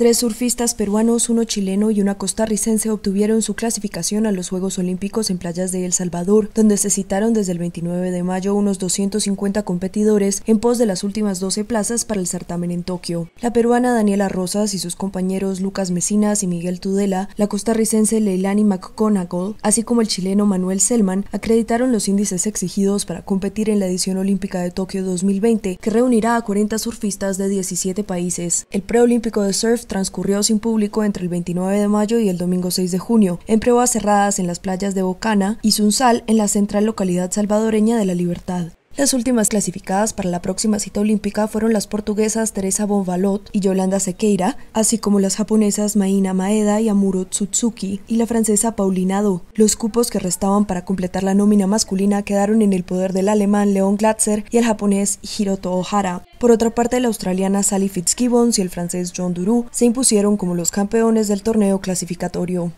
Tres surfistas peruanos, uno chileno y una costarricense obtuvieron su clasificación a los Juegos Olímpicos en playas de El Salvador, donde se citaron desde el 29 de mayo unos 250 competidores en pos de las últimas 12 plazas para el certamen en Tokio. La peruana Daniela Rosas y sus compañeros Lucas Mesinas y Miguel Tudela, la costarricense Leilani McConagall, así como el chileno Manuel Selman, acreditaron los índices exigidos para competir en la edición olímpica de Tokio 2020, que reunirá a 40 surfistas de 17 países. El preolímpico de surf transcurrió sin público entre el 29 de mayo y el domingo 6 de junio, en pruebas cerradas en las playas de Bocana y Sunsal en la central localidad salvadoreña de La Libertad. Las últimas clasificadas para la próxima cita olímpica fueron las portuguesas Teresa Bonvalot y Yolanda Sequeira, así como las japonesas Maina Maeda y Amuro Tsutsuki y la francesa Paulina Do. Los cupos que restaban para completar la nómina masculina quedaron en el poder del alemán Leon Glatzer y el japonés Hiroto Ohara. Por otra parte, la australiana Sally Fitzgibbons y el francés John Duru se impusieron como los campeones del torneo clasificatorio.